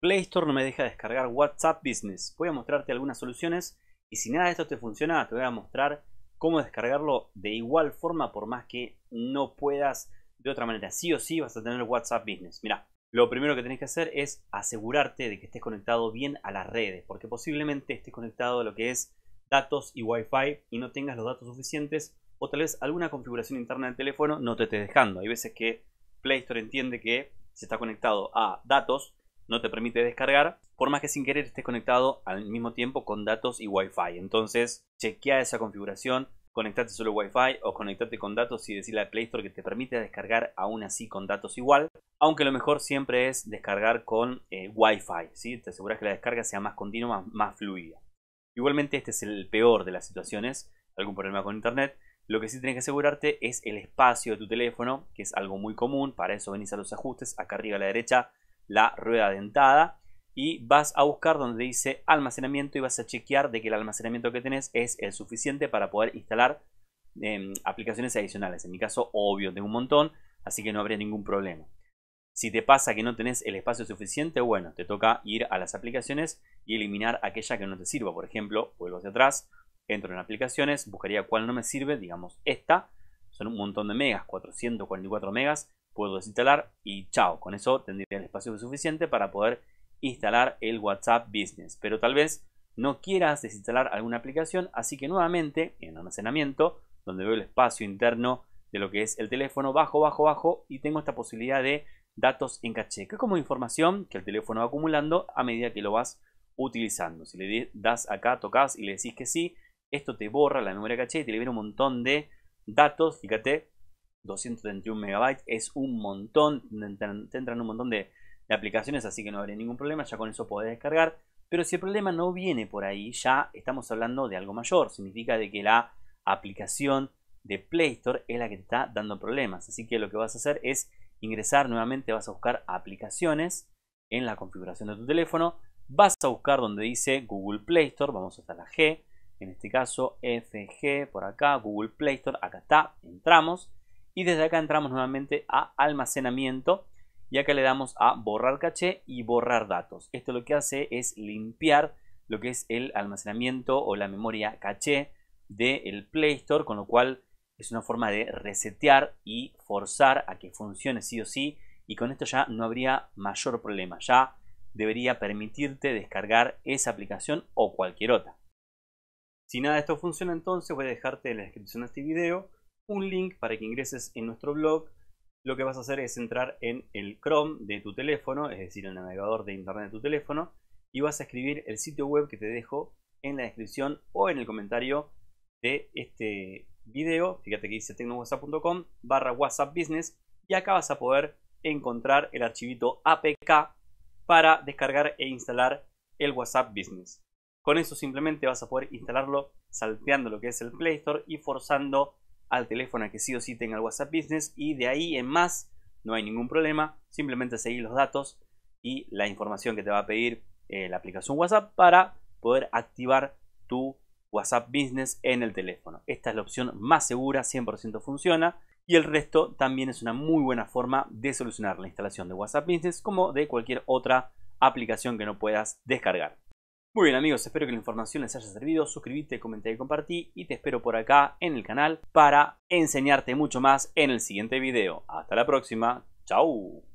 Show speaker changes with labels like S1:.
S1: Play Store no me deja descargar WhatsApp Business. Voy a mostrarte algunas soluciones y si nada de esto te funciona, te voy a mostrar cómo descargarlo de igual forma por más que no puedas de otra manera. Sí o sí vas a tener WhatsApp Business. Mira, lo primero que tenés que hacer es asegurarte de que estés conectado bien a las redes, porque posiblemente estés conectado a lo que es datos y Wi-Fi y no tengas los datos suficientes o tal vez alguna configuración interna del teléfono no te esté dejando. Hay veces que Play Store entiende que se está conectado a datos no te permite descargar, por más que sin querer estés conectado al mismo tiempo con datos y Wi-Fi. Entonces, chequea esa configuración, conectate solo Wi-Fi o conectarte con datos y decirle a Play Store que te permite descargar aún así con datos igual, aunque lo mejor siempre es descargar con eh, Wi-Fi, Te aseguras que la descarga sea más continua, más fluida. Igualmente este es el peor de las situaciones, algún problema con internet, lo que sí tienes que asegurarte es el espacio de tu teléfono, que es algo muy común. Para eso venís a los ajustes, acá arriba a la derecha la rueda dentada y vas a buscar donde dice almacenamiento y vas a chequear de que el almacenamiento que tenés es el suficiente para poder instalar em, aplicaciones adicionales. En mi caso, obvio, tengo un montón, así que no habría ningún problema. Si te pasa que no tenés el espacio suficiente, bueno, te toca ir a las aplicaciones y eliminar aquella que no te sirva. Por ejemplo, vuelvo hacia atrás, entro en aplicaciones, buscaría cuál no me sirve, digamos esta, son un montón de megas, 444 megas, puedo desinstalar y chao. Con eso tendría el espacio suficiente para poder instalar el WhatsApp Business. Pero tal vez no quieras desinstalar alguna aplicación, así que nuevamente en almacenamiento, donde veo el espacio interno de lo que es el teléfono, bajo, bajo, bajo y tengo esta posibilidad de datos en caché, que es como información que el teléfono va acumulando a medida que lo vas utilizando. Si le das acá, tocas y le decís que sí, esto te borra la memoria caché y te libera un montón de datos, fíjate, 231 megabytes es un montón, te entran un montón de, aplicaciones, así que no habría ningún problema, ya con eso podés descargar. Pero si el problema no viene por ahí, ya estamos hablando de algo mayor, significa de que la aplicación de Play Store es la que te está dando problemas. Así que lo que vas a hacer es ingresar nuevamente, vas a buscar aplicaciones en la configuración de tu teléfono, vas a buscar donde dice Google Play Store, vamos hasta la G, en este caso FG por acá, Google Play Store, acá está, entramos y desde acá entramos nuevamente a almacenamiento y acá le damos a borrar caché y borrar datos. Esto lo que hace es limpiar lo que es el almacenamiento o la memoria caché del Play Store, con lo cual es una forma de resetear y forzar a que funcione sí o sí y con esto ya no habría mayor problema, ya debería permitirte descargar esa aplicación o cualquier otra. Si nada de esto funciona entonces voy a dejarte en la descripción de este video un link para que ingreses en nuestro blog. Lo que vas a hacer es entrar en el Chrome de tu teléfono, es decir, el navegador de internet de tu teléfono, y vas a escribir el sitio web que te dejo en la descripción o en el comentario de este video. Fíjate que dice tecnowhatsapp.com barra WhatsApp Business y acá vas a poder encontrar el archivito APK para descargar e instalar el WhatsApp Business. Con eso simplemente vas a poder instalarlo salteando lo que es el Play Store y forzando al teléfono que sí o sí tenga el WhatsApp Business y de ahí en más no hay ningún problema, simplemente seguir los datos y la información que te va a pedir eh, la aplicación WhatsApp para poder activar tu WhatsApp Business en el teléfono. Esta es la opción más segura, 100% funciona y el resto también es una muy buena forma de solucionar la instalación de WhatsApp Business como de cualquier otra aplicación que no puedas descargar. Muy bien amigos, espero que la información les haya servido, suscríbete, comenté y compartí y te espero por acá en el canal para enseñarte mucho más en el siguiente video. Hasta la próxima, chao.